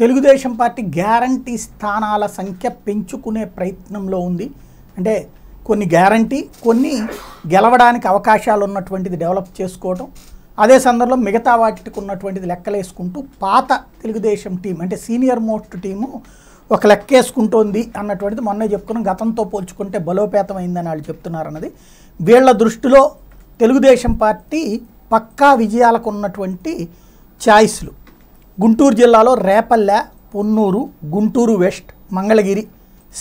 Telugu Desam party guarantee స్థానాల సంఖ్య పెంచుకునే ప్రయత్నంలో ఉంది అంటే కొన్ని గ్యారంటీ కొన్ని గెలవడానికి అవకాశాలు ఉన్నటువంటిది డెవలప్ చేసుకోవటం అదే సందర్భంలో మిగతా వాటికి ఉన్నటువంటిది లెక్కలేసుకుంటూ పాత తెలుగుదేశం టీం అంటే సీనియర్ మోస్ట్ టీము ఒక లెక్కేసుకుంటోంది అన్నటువంటిది మొన్నే చెప్పుకున్నాం గతంతో పోల్చుకుంటే బలోపేతం అయిందని వాళ్ళు చెప్తున్నారు అన్నది వీళ్ళ దృష్టిలో తెలుగుదేశం పార్టీ పక్కా విజయాలకు ఉన్నటువంటి ఛాయిస్లు గుంటూరు జిల్లాలో రేపల్లె పొన్నూరు గుంటూరు వెస్ట్ మంగళగిరి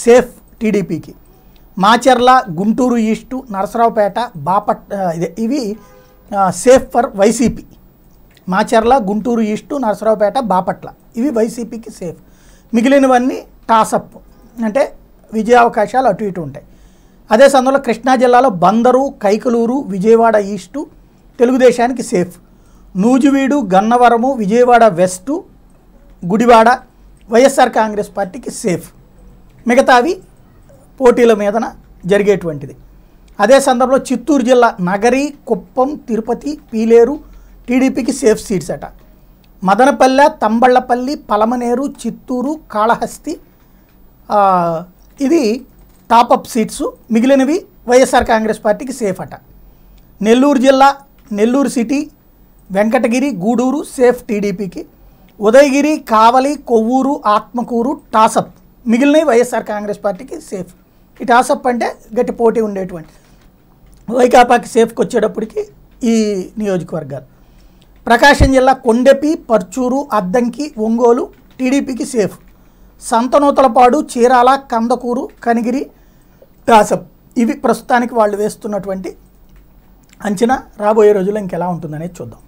సేఫ్ టీడీపీకి మాచర్ల గుంటూరు ఈస్టు నరసరావుపేట బాపట్ ఇవి safe for YCP Macherla Guntur east Narasaraopet Bapatla ఇవి వైసీపీకి సేఫ్ మిగిలినవన్నీ టాసప్ అంటే విజయావకాశాలు అటు ఇటు ఉంటాయి అదే సమయంలో కృష్ణా జిల్లాలో బందరు కైకలూరు విజయవాడ ఈస్టు తెలుగుదేశానికి safe Nuzvid Gannavaram Vijayawada west Gudivada YSR Congress పార్టీకి సేఫ్ మిగతావి పోటీల మీదన జరిగేటువంటిది అదే సందర్భంలో చిత్తూరు జిల్లా నగరి కుప్పం తిరుపతి పీలేరు టీడీపీకి సేఫ్ సీట్స్ అట మదనపల్లె తంబళ్ళపల్లి పలమనేరు చిత్తూరు కాళహస్తి ఇది టాపప్ సీట్స్ మిగిలినవి వైఎస్ఆర్ కాంగ్రెస్ పార్టీకి సేఫ్ అట నెల్లూరు జిల్లా నెల్లూరు సిటీ వెంకటగిరి గూడూరు సేఫ్ టీడీపీకి ఉదయగిరి కావలి కొవ్వూరు ఆత్మకూరు టాసప్ మిగిలినవి వైఎస్ఆర్ కాంగ్రెస్ పార్టీకి సేఫ్ ఈ టాసప్ అంటే గట్టి పోటీ ఉండేటువంటి వైకాపాకి సేఫ్కి వచ్చేటప్పటికి ఈ నియోజకవర్గాలు ప్రకాశం జిల్లా కొండెపి పర్చూరు అద్దంకి ఒంగోలు టీడీపీకి సేఫ్ సంతనూతలపాడు చీరాల కందకూరు కనిగిరి టాసప్ ఇవి ప్రస్తుతానికి వాళ్ళు వేస్తున్నటువంటి అంచనా రాబోయే రోజుల్లో ఇంకెలా ఉంటుందనేది చూద్దాం